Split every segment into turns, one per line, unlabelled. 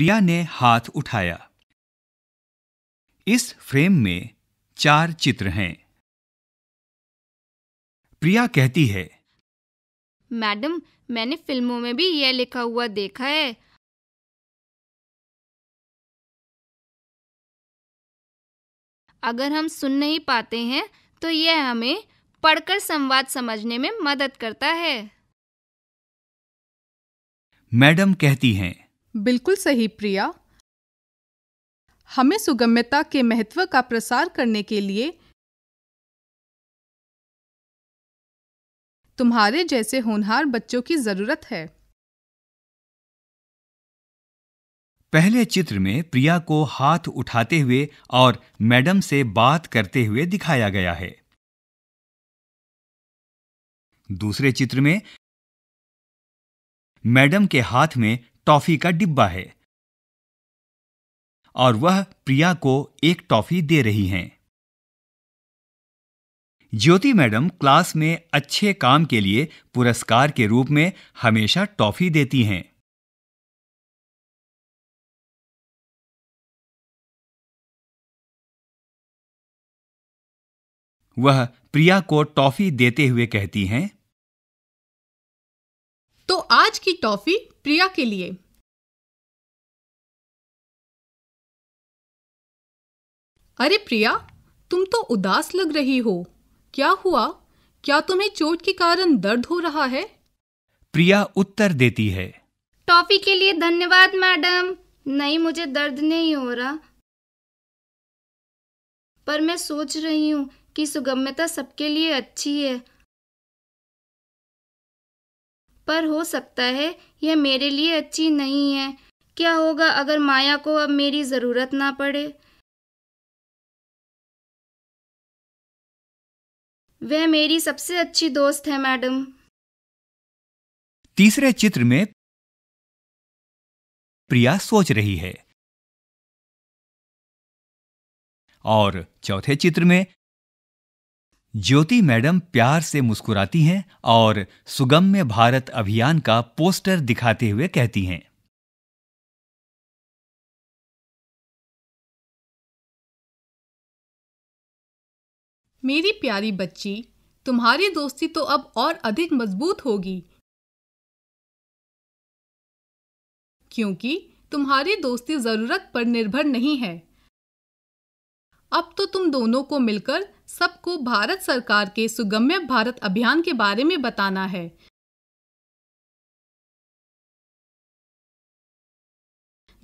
प्रिया ने हाथ उठाया इस फ्रेम में चार चित्र हैं प्रिया कहती है
मैडम मैंने फिल्मों में भी यह लिखा हुआ देखा है अगर हम सुन नहीं पाते हैं तो यह हमें पढ़कर संवाद समझने में मदद करता है
मैडम कहती हैं
बिल्कुल सही प्रिया हमें सुगम्यता के महत्व का प्रसार करने के लिए तुम्हारे जैसे होनहार बच्चों की जरूरत है
पहले चित्र में प्रिया को हाथ उठाते हुए और मैडम से बात करते हुए दिखाया गया है दूसरे चित्र में मैडम के हाथ में टॉफी का डिब्बा है और वह प्रिया को एक टॉफी दे रही हैं ज्योति मैडम क्लास में अच्छे काम के लिए पुरस्कार के रूप में हमेशा टॉफी देती हैं वह प्रिया को टॉफी देते हुए कहती हैं
तो आज की टॉफी प्रिया के लिए अरे प्रिया तुम तो उदास लग रही हो क्या हुआ क्या तुम्हें चोट
के कारण दर्द हो रहा है
प्रिया उत्तर देती है
टॉफी के लिए धन्यवाद मैडम नहीं मुझे दर्द नहीं हो रहा पर मैं सोच रही हूँ कि सुगम्यता सबके लिए अच्छी है पर हो सकता है यह मेरे लिए अच्छी नहीं है क्या होगा अगर माया को अब मेरी ज़रूरत ना पड़े वह मेरी सबसे अच्छी दोस्त
है मैडम तीसरे चित्र में
प्रिया सोच रही है और चौथे चित्र में ज्योति मैडम प्यार से मुस्कुराती हैं और सुगम्य भारत अभियान का पोस्टर दिखाते हुए कहती हैं
मेरी प्यारी बच्ची तुम्हारी दोस्ती तो अब और अधिक मजबूत होगी क्योंकि तुम्हारी दोस्ती जरूरत पर निर्भर नहीं है अब तो तुम दोनों को मिलकर सबको भारत सरकार के सुगम्य भारत अभियान के बारे में बताना है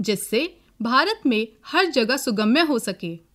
जिससे भारत में हर जगह सुगम्य हो सके